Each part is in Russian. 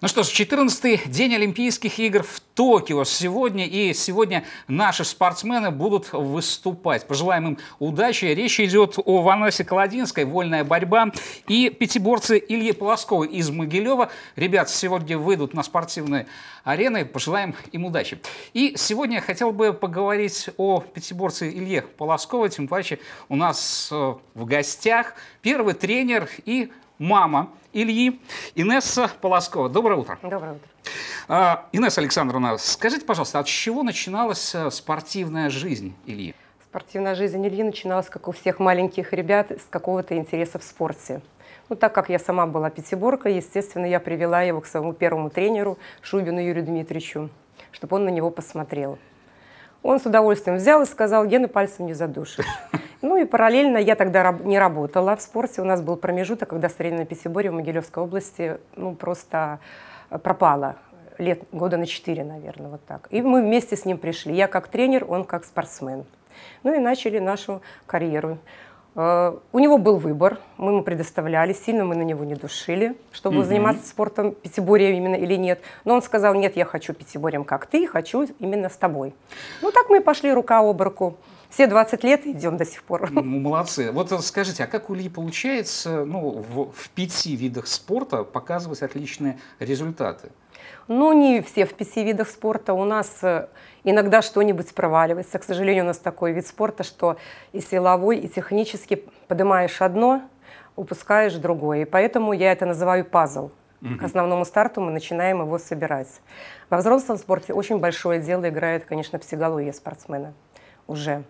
Ну что ж, 14-й день Олимпийских игр в Токио сегодня, и сегодня наши спортсмены будут выступать. Пожелаем им удачи. Речь идет о Ванасе Колодинской, вольная борьба, и пятиборцы Ильи Полоскова из Могилева. Ребят, сегодня выйдут на спортивные арены. Пожелаем им удачи. И сегодня я хотел бы поговорить о пятиборце Илье Полоскова, тем паче у нас э, в гостях первый тренер и мама Ильи, Инесса Полоскова. Доброе утро. Доброе утро. А, Инесса Александровна, скажите, пожалуйста, от чего начиналась э, спортивная жизнь Ильи? Спортивная жизнь Ильи начиналась, как у всех маленьких ребят, с какого-то интереса в спорте. Ну, так как я сама была пятиборкой, естественно, я привела его к своему первому тренеру Шубину Юрию Дмитриевичу, чтобы он на него посмотрел. Он с удовольствием взял и сказал, Гена, пальцем не задушишь. Ну и параллельно я тогда не работала в спорте. У нас был промежуток, когда старинное пятиборье в Могилевской области ну, просто э, пропало лет, года на четыре, наверное, вот так. И мы вместе с ним пришли. Я как тренер, он как спортсмен. Ну и начали нашу карьеру. Э, у него был выбор, мы ему предоставляли, сильно мы на него не душили, чтобы mm-hmm. заниматься спортом, пятиборьем именно или нет. Но он сказал, нет, я хочу пятиборьем, как ты, хочу именно с тобой. Ну так мы пошли рука об руку. Все 20 лет идем до сих пор. Молодцы. Вот э, скажите, а как у Ильи получается ну, в, в пяти видах спорта показывать отличные результаты? Ну, не все в пяти видах спорта. У нас э, иногда что-нибудь проваливается. К сожалению, у нас такой вид спорта, что и силовой, и технический периодически поднимаешь одно, упускаешь другое. И поэтому я это называю пазл. Угу. К основному старту мы начинаем его собирать. Во взрослом спорте очень большое дело играет, конечно, психология спортсмена уже.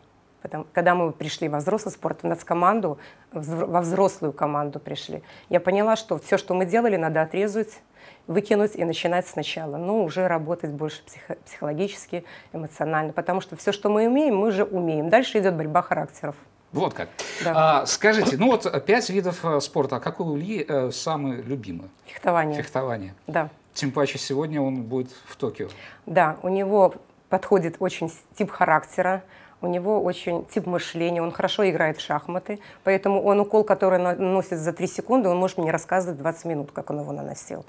когда мы пришли во взрослый спорт, в нас команду, во взрослую команду пришли, я поняла, что все, что мы делали, надо отрезать, выкинуть и начинать сначала. Но ну, уже работать больше психологически, эмоционально. Потому что все, что мы умеем, мы же умеем. Дальше идет борьба характеров. Вот как. Да. А, скажите, ну вот пять видов э, спорта. А какой у Ильи э, самый любимый? Фехтование. Фехтование. Да. Тем паче сегодня он будет в Токио. Да, у него подходит очень тип характера, у него очень тип мышления, он хорошо играет в шахматы, поэтому он укол, который наносит за 3 секунды, он может мне рассказывать 20 минут, как он его наносил.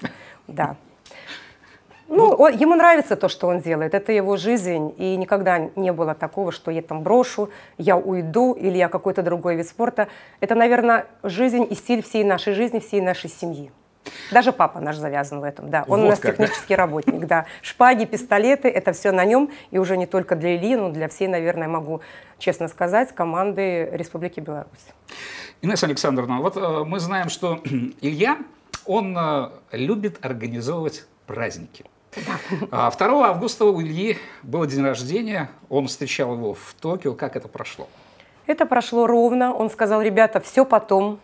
Да. Ну, ну он, ему нравится то, что он делает, это его жизнь, и никогда не было такого, что я там брошу, я уйду, или я какой-то другой вид спорта. Это, наверное, жизнь и стиль всей нашей жизни, всей нашей семьи. Даже папа наш завязан в этом, да. Он вот у нас как. технический работник, да. Шпаги, пистолеты, это все на нем, и уже не только для Ильи, но для всей, наверное, могу честно сказать, команды Республики Беларусь. Инесса Александровна, вот э, мы знаем, что Илья, он э, любит организовывать праздники. Да. 2 а августа у Ильи было день рождения, он встречал его в Токио. Как это прошло? Это прошло ровно. Он сказал, ребята, все потом.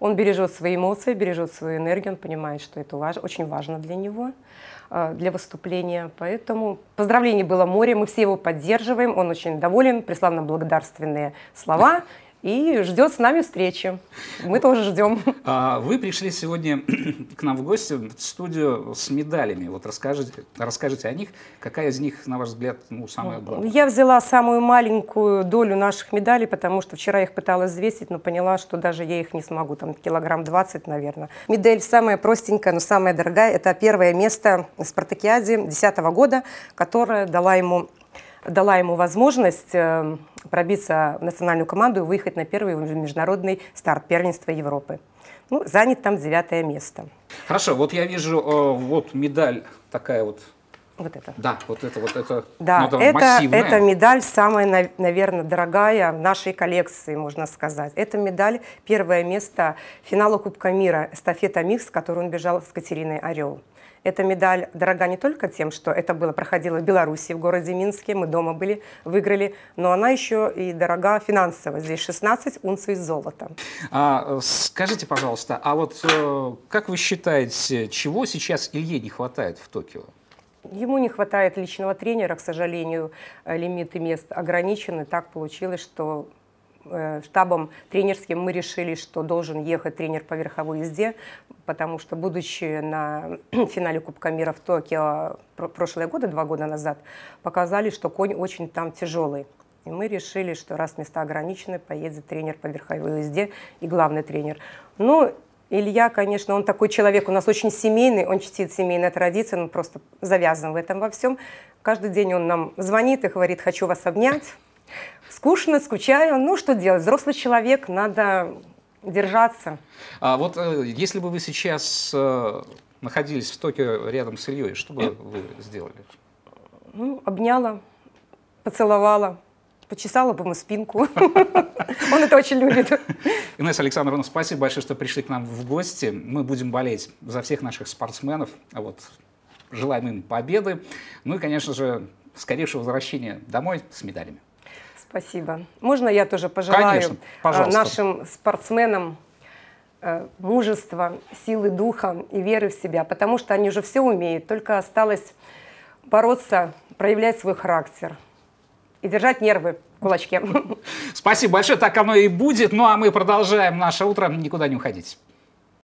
Он бережет свои эмоции, бережет свою энергию, он понимает, что это важ... очень важно для него, а, для выступления. Поэтому поздравлений было море, мы все его поддерживаем, он очень доволен, прислал нам благодарственные слова и ждет с нами встречи. Мы тоже ждем. А, вы пришли сегодня к нам в гости в студию с медалями. Вот расскажите, расскажите о них. Какая из них, на ваш взгляд, ну, самая ну, главная? Я взяла самую маленькую долю наших медалей, потому что вчера их пыталась взвесить, но поняла, что даже я их не смогу. Там килограмм 20, наверное. Медаль самая простенькая, но самая дорогая. Это первое место в спартакиаде 2010 года, которое дала ему дала ему возможность э, пробиться в национальную команду и выехать на первый международный старт первенства Европы. Ну, занят там девятое место. Хорошо, вот я вижу, э, вот медаль такая вот вот это. Да, вот это, вот это. Да, ну, это, массивная. это медаль самая, наверное, дорогая в нашей коллекции, можно сказать. Это медаль первое место финала Кубка мира эстафета «Микс», который он бежал с Катериной Орел. Эта медаль дорога не только тем, что это было проходило в Беларуси, в городе Минске, мы дома были, выиграли, но она еще и дорога финансово. Здесь 16 унций золота. А, э, скажите, пожалуйста, а вот э, как вы считаете, чего сейчас Илье не хватает в Токио? Ему не хватает личного тренера, к сожалению, э, лимиты мест ограничены. Так получилось, что Э, штабом тренерским мы решили, что должен ехать тренер по верховой езде, потому что, будучи на финале Кубка мира в Токио прошлые годы, два года назад, показали, что конь очень там тяжелый. И мы решили, что раз места ограничены, поедет тренер по верховой езде и главный тренер. Ну, Илья, конечно, он такой человек, у нас очень семейный, он чтит семейные традиции, он просто завязан в этом во всем. Каждый день он нам звонит и говорит, хочу вас обнять. Скучно, скучаю. Ну, что делать? Взрослый человек, надо держаться. А вот э, если бы вы сейчас э, находились в Токио рядом с Ильей, что бы вы сделали? Ну, обняла, поцеловала, почесала бы ему спинку. Он это очень любит. Инесса Александровна, спасибо большое, что пришли к нам в гости. Мы будем болеть за всех наших спортсменов. А вот желаем им победы. Ну и, конечно же, скорейшего возвращения домой с медалями. Спасибо. Можно я тоже пожелаю Конечно, а, нашим спортсменам э, мужества, силы духа и веры в себя, потому что они уже все умеют, только осталось бороться, проявлять свой характер и держать нервы в кулачке. Спасибо большое, так оно и будет. Ну а мы продолжаем наше утро, никуда не уходить.